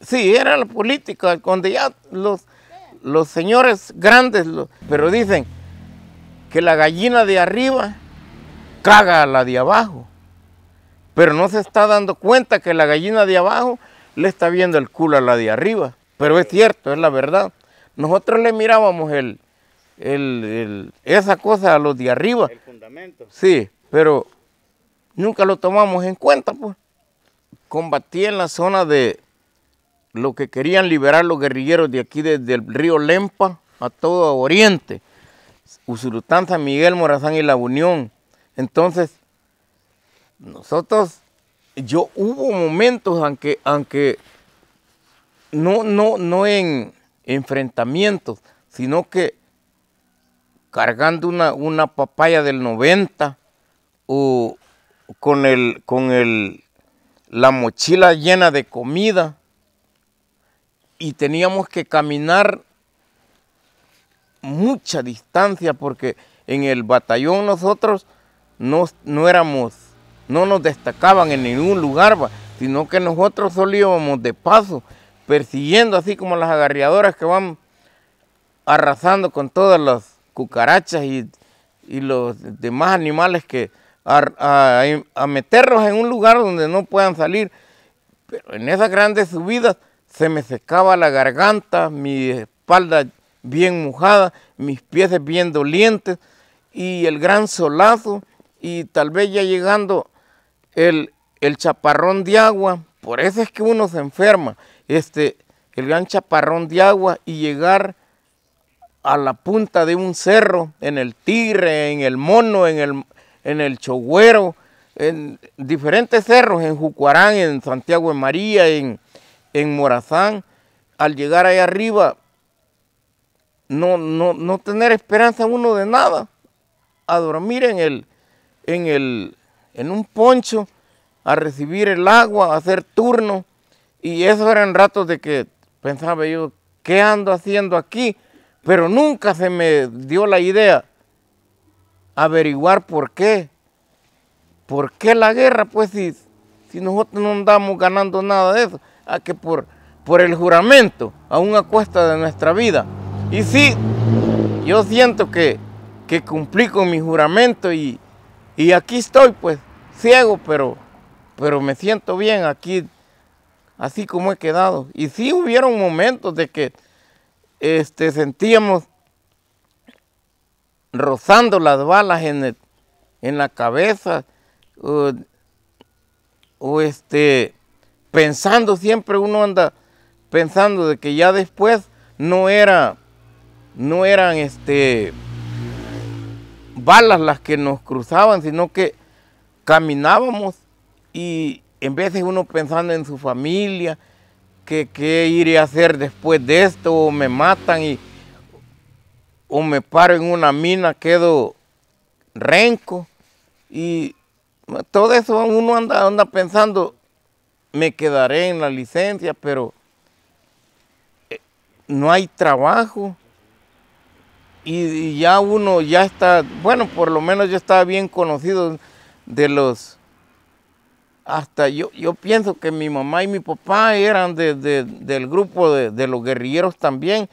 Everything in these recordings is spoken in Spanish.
Sí, era la política, cuando ya los, los señores grandes, pero dicen que la gallina de arriba caga a la de abajo, pero no se está dando cuenta que la gallina de abajo le está viendo el culo a la de arriba, pero es cierto, es la verdad. Nosotros le mirábamos el, el, esa cosa a los de arriba. El fundamento. Sí, pero nunca lo tomamos en cuenta, pues. Combatí en la zona de lo que querían liberar los guerrilleros de aquí, desde el río Lempa a todo Oriente, Usurután, San Miguel, Morazán y La Unión. Entonces, nosotros, yo hubo momentos, aunque, aunque no, no, no en enfrentamientos, sino que cargando una, una papaya del 90 o con, el, con el, la mochila llena de comida, y teníamos que caminar mucha distancia porque en el batallón nosotros no, no éramos, no nos destacaban en ningún lugar, sino que nosotros solíamos de paso, persiguiendo así como las agarreadoras que van arrasando con todas las cucarachas y, los demás animales que a, meternos a meterlos en un lugar donde no puedan salir. Pero en esas grandes subidas se me secaba la garganta, mi espalda bien mojada, mis pies bien dolientes y el gran solazo y tal vez ya llegando el, el chaparrón de agua, por eso es que uno se enferma, este, el gran chaparrón de agua y llegar a la punta de un cerro, en el Tigre, en el Mono, en el, en el Chogüero, en diferentes cerros, en Jucuarán, en Santiago de María, en, en Morazán, al llegar ahí arriba, no, no, tener esperanza uno de nada, a dormir en, el, en, el, en un poncho, a recibir el agua, a hacer turno, y esos eran ratos de que pensaba yo, ¿qué ando haciendo aquí? Pero nunca se me dio la idea averiguar por qué. ¿Por qué la guerra? Pues si nosotros no andamos ganando nada de eso que por, por el juramento, a una cuesta de nuestra vida. Y sí, yo siento que, que cumplí con mi juramento y, y aquí estoy, pues, ciego, pero, pero me siento bien aquí, así como he quedado. Y sí hubieron momentos de que este, sentíamos rozando las balas en, en la cabeza o, o, este pensando, siempre uno anda pensando de que ya después no era, no eran este, balas las que nos cruzaban, sino que caminábamos y en veces uno pensando en su familia, que qué iré a hacer después de esto, o me matan y, o me paro en una mina, quedo renco y todo eso uno anda, anda pensando me quedaré en la licencia, pero eh, no hay trabajo. Y, ya uno ya está, bueno, por lo menos yo estaba bien conocido de los... Hasta yo, yo pienso que mi mamá y mi papá eran del grupo de, los guerrilleros también.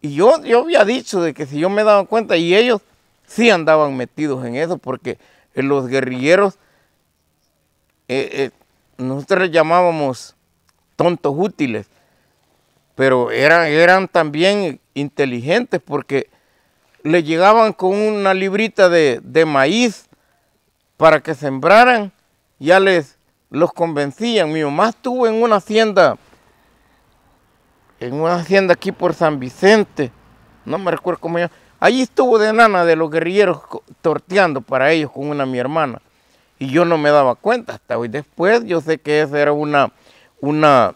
Y yo, yo había dicho de que si yo me daba cuenta, y ellos sí andaban metidos en eso, porque los guerrilleros eh, eh, nosotros les llamábamos tontos útiles, pero eran, eran también inteligentes porque le llegaban con una librita de, maíz para que sembraran, ya les los convencían. Mi mamá estuvo en una hacienda, en una hacienda aquí por San Vicente, no me recuerdo cómo llama. allí estuvo de nana de los guerrilleros torteando para ellos con una mi hermana. Y yo no me daba cuenta hasta hoy. Después yo sé que esa era una, una,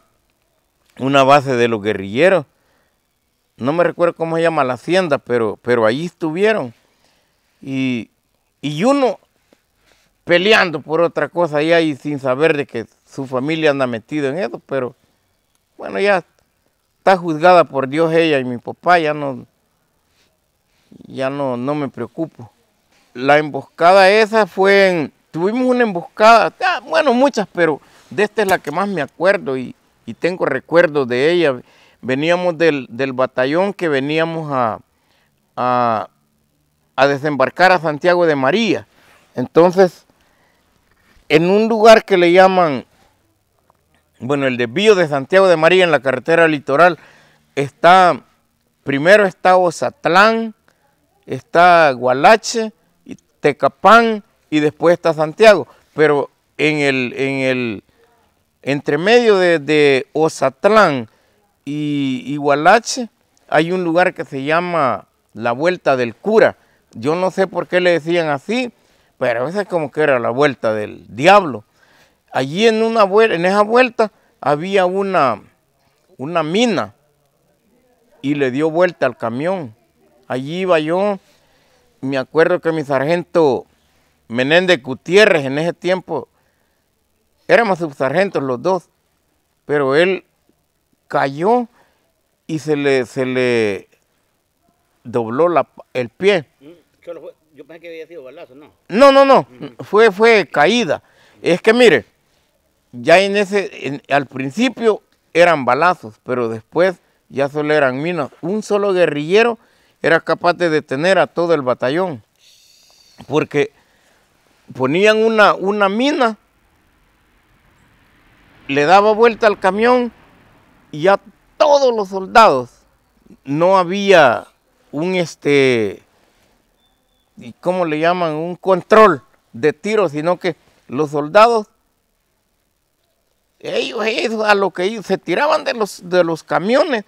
una base de los guerrilleros. No me recuerdo cómo se llama la hacienda, pero, pero allí estuvieron. Y, uno peleando por otra cosa allá y sin saber de que su familia anda metida en eso, pero bueno, ya está juzgada por Dios ella y mi papá, ya no, ya no, no me preocupo. La emboscada esa fue en, tuvimos una emboscada, ah, bueno, muchas, pero de esta es la que más me acuerdo y, tengo recuerdos de ella. Veníamos del, batallón que veníamos a, a, desembarcar a Santiago de María. Entonces, en un lugar que le llaman, bueno, el desvío de Santiago de María en la carretera litoral, está, primero está Ozatlán, está Gualache, Tecapán, y después está Santiago. Pero en el, en el entre medio de, Ozatlán y Igualache hay un lugar que se llama La Vuelta del Cura. Yo no sé por qué le decían así, pero a veces como que era la vuelta del diablo. Allí en, una, en esa vuelta había una, una mina y le dio vuelta al camión. Allí iba yo, me acuerdo que mi sargento Menéndez Gutiérrez en ese tiempo, éramos subsargentos los dos, pero él cayó y se le, se le dobló el pie. Mm, yo pensé que había sido balazo, ¿no? No, no, no, mm. fue, fue caída. Es que mire, ya en ese, al principio eran balazos, pero después ya solo eran minas. Un solo guerrillero era capaz de detener a todo el batallón, porque ponían una, una mina, le daba vuelta al camión y a todos los soldados, no había un este, ¿cómo le llaman? Un control de tiro, sino que los soldados, ellos, a lo que ellos se tiraban de los, de los camiones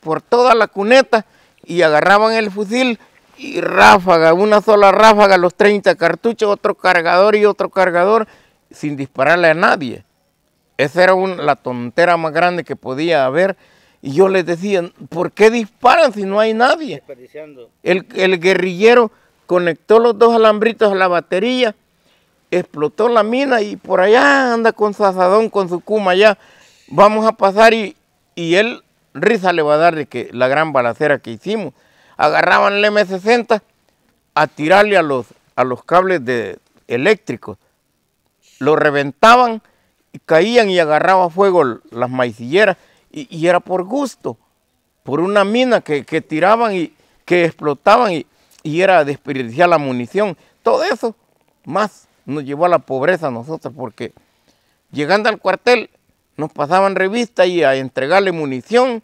por toda la cuneta y agarraban el fusil y ráfaga, una sola ráfaga, los 30 cartuchos, otro cargador y otro cargador, sin dispararle a nadie. Esa era la tontera más grande que podía haber. Y yo les decía, ¿por qué disparan si no hay nadie? El, guerrillero conectó los dos alambritos a la batería, explotó la mina y por allá anda con su con su cuma allá. Vamos a pasar y, y él risa le va a dar de que la gran balacera que hicimos agarraban el M60 a tirarle a los, a los cables de, eléctricos. Lo reventaban y caían y agarraba fuego las maicilleras y, era por gusto, por una mina que, tiraban y que explotaban y, era desperdiciar la munición. Todo eso más nos llevó a la pobreza a nosotros porque llegando al cuartel nos pasaban revista y a entregarle munición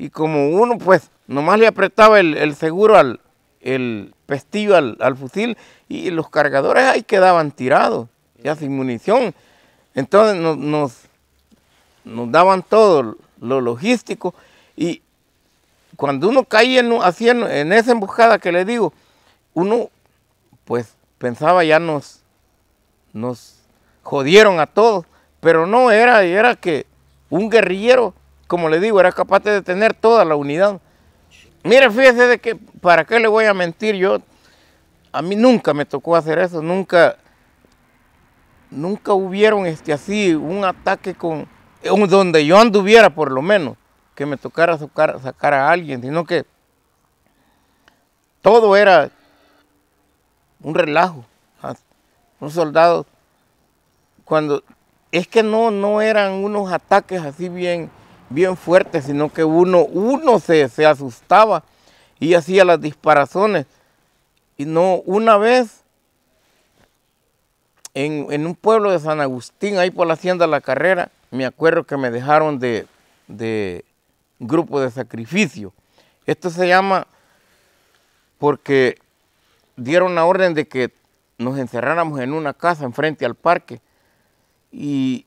y como uno pues nomás le apretaba el, seguro al el pestillo al, fusil y los cargadores ahí quedaban tirados, ya sin munición. Entonces nos, nos daban todo lo logístico y cuando uno caía en, en, en, esa emboscada que le digo, uno pues pensaba ya nos, nos jodieron a todos, pero no era, era que un guerrillero como le digo, era capaz de detener toda la unidad. Mire, fíjese de que, ¿para qué le voy a mentir yo? A mí nunca me tocó hacer eso, nunca, nunca hubieron este, así un ataque con, donde yo anduviera por lo menos, que me tocara sacar, a alguien, sino que todo era un relajo. Ah, un soldado, cuando, es que no, no eran unos ataques así bien, bien fuerte, sino que uno, se, asustaba y hacía las disparazones. Y no, una vez en, un pueblo de San Agustín, ahí por la hacienda La Carrera, me acuerdo que me dejaron de, de grupo de sacrificio. Esto se llama porque dieron la orden de que nos encerráramos en una casa enfrente al parque y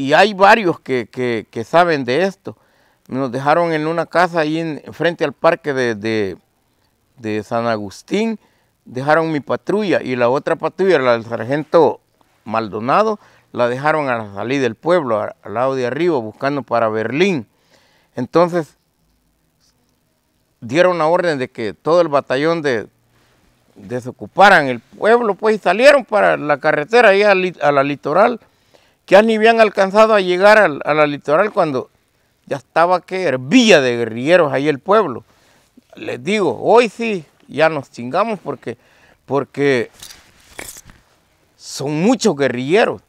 y hay varios que, que, saben de esto. Nos dejaron en una casa ahí en, frente al parque de, de, San Agustín, dejaron mi patrulla y la otra patrulla, la del sargento Maldonado, la dejaron a la salida del pueblo, al lado de arriba, buscando para Berlín. Entonces, dieron la orden de que todo el batallón de, desocuparan el pueblo, pues, y salieron para la carretera, ahí a la litoral, ya ni habían alcanzado a llegar a la litoral cuando ya estaba que hervía de guerrilleros ahí el pueblo. Les digo, hoy sí, ya nos chingamos porque, porque son muchos guerrilleros.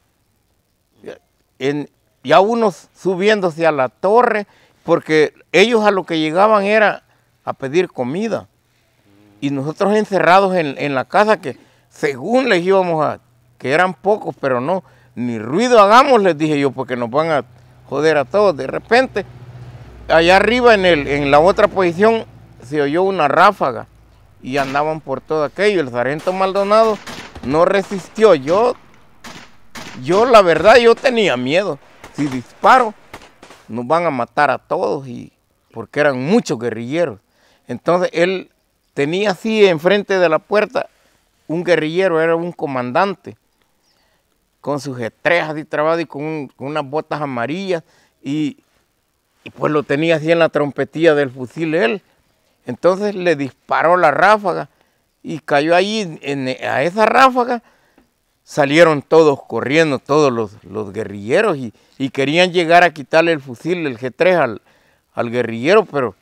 En, ya unos subiéndose a la torre, porque ellos a lo que llegaban era a pedir comida. Y nosotros encerrados en, en la casa que según les íbamos a, que eran pocos, pero no, ni ruido hagamos, les dije yo, porque nos van a joder a todos. De repente, allá arriba en, el, en la otra posición se oyó una ráfaga y andaban por todo aquello. El sargento Maldonado no resistió. Yo, yo la verdad, yo tenía miedo. Si disparo, nos van a matar a todos y porque eran muchos guerrilleros. Entonces él tenía así enfrente de la puerta un guerrillero, era un comandante con sus estrejas y trabado y con, unas botas amarillas y, pues lo tenía así en la trompetilla del fusil él. Entonces le disparó la ráfaga y cayó ahí en, a esa ráfaga. Salieron todos corriendo, todos los, guerrilleros y, querían llegar a quitarle el fusil, el G3 al, al guerrillero, pero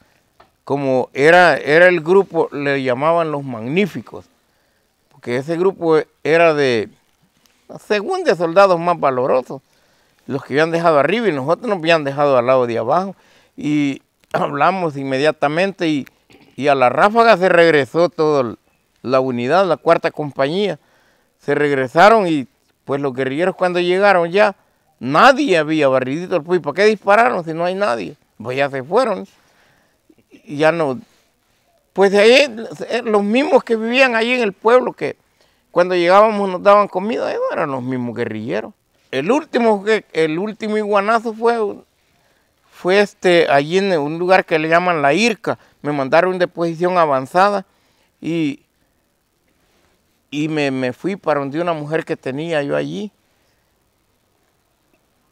como era, era el grupo, le llamaban los magníficos, porque ese grupo era de, según de soldados más valorosos, los que habían dejado arriba y nosotros nos habían dejado al lado de abajo. Y hablamos inmediatamente y, a la ráfaga se regresó toda la unidad, la cuarta compañía. Se regresaron y pues los guerrilleros cuando llegaron ya, nadie había barridito el pueblo. ¿Para qué dispararon si no hay nadie? Pues ya se fueron. Y ya no... Pues de ahí, eh, los mismos que vivían ahí en el pueblo que cuando llegábamos nos daban comida, ellos eh, eran los mismos guerrilleros. El último, el último iguanazo fue, fue este, allí en un lugar que le llaman La Irca. Me mandaron de posición avanzada y, y me, fui para donde una mujer que tenía yo allí.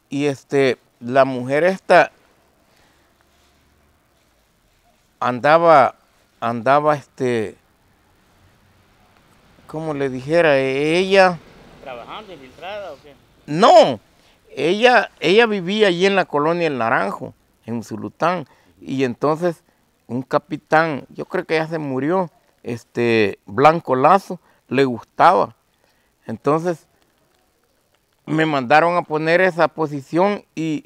Y este, la mujer esta andaba, andaba este, como le dijera, e-, ella... ¿Trabajando, infiltrada o qué? No, ella, ella vivía allí en la colonia El Naranjo, en Zulután, y entonces un capitán, yo creo que ya se murió, este Blanco Lazo, le gustaba. Entonces me mandaron a poner esa posición y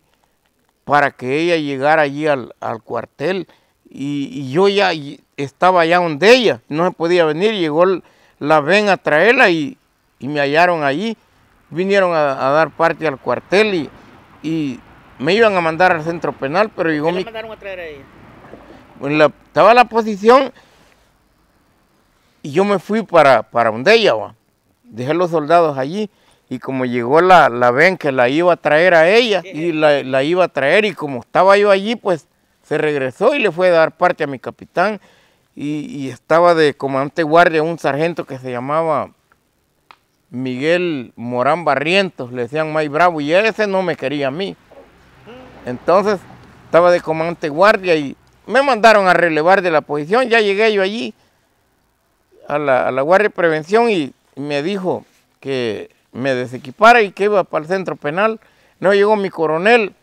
para que ella llegara allí al, cuartel y, y, yo ya estaba allá donde ella, no se podía venir, llegó la ven a traerla y, y me hallaron allí. Vinieron a, dar parte al cuartel y, y me iban a mandar al centro penal, pero llegó ¿Qué mandaron a traer a ella? estaba la posición y yo me fui para, para ella ¿va? dejé los soldados allí y como llegó la, la ven que la iba a traer a ella y la, la, iba a traer y como estaba yo allí pues se regresó y le fue a dar parte a mi capitán y, estaba de comandante guardia un sargento que se llamaba Miguel Morán Barrientos, le decían May Bravo, y ese no me quería a mí. Entonces estaba de comandante guardia y me mandaron a relevar de la posición, ya llegué yo allí a la, a la guardia de prevención y me dijo que me desequipara y que iba para el centro penal. No llegó mi coronel,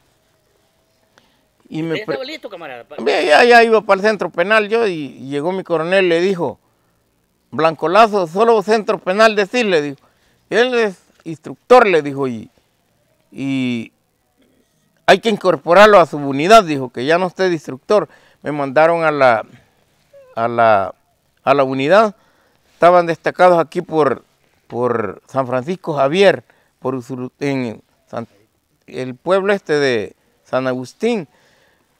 y me camarada? Ya, ya iba para el centro penal yo y llegó mi coronel y le dijo, Blancolazo, solo centro penal decirle, dijo. él es instructor, le dijo, y, y hay que incorporarlo a su unidad, dijo, que ya no esté instructor. Me mandaron a la, a la, a la unidad, estaban destacados aquí por, por San Francisco Javier, por en el pueblo este de San Agustín,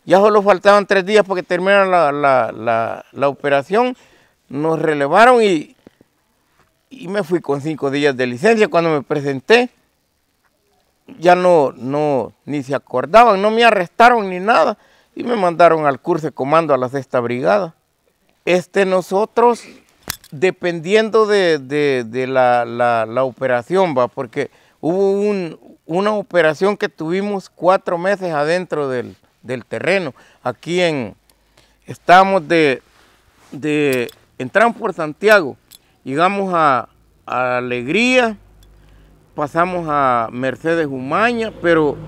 ya solo faltaban tres días porque que la, la, operación. Nos relevaron y, y, me fui con cinco días de licencia. Cuando me presenté, ya no, no, ni se acordaban, no me arrestaron ni nada. Y me mandaron al curso de comando a la sexta brigada. Este, nosotros, dependiendo de, la, operación, va, porque hubo una operación que tuvimos cuatro meses adentro del, del terreno. Aquí estamos de, entramos por Santiago, llegamos a, Alegría, pasamos a Mercedes Humaña, pero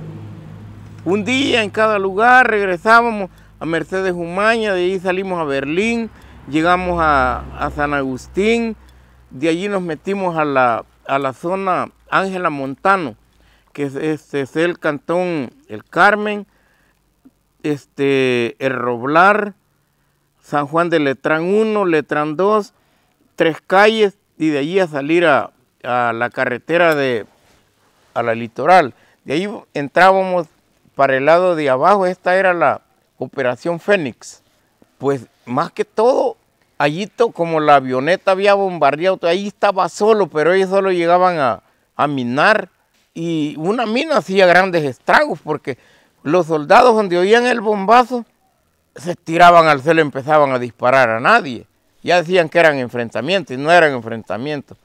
un día en cada lugar regresábamos a Mercedes Humaña, de ahí salimos a Berlín, llegamos a, San Agustín, de allí nos metimos a la, zona Ángela Montano, que es el cantón El Carmen, este, El Roblar, San Juan de Letrán 1, Letrán 2, tres calles y de allí a salir a, la carretera de, a la litoral. De ahí entrábamos para el lado de abajo, esta era la Operación Fénix. Pues más que todo, allí como la avioneta había bombardeado, ahí estaba solo, pero ellos solo llegaban a, a minar y una mina hacía grandes estragos porque los soldados donde oían el bombazo se estiraban al y empezaban a disparar a nadie. Ya decían que eran enfrentamientos y no eran enfrentamientos.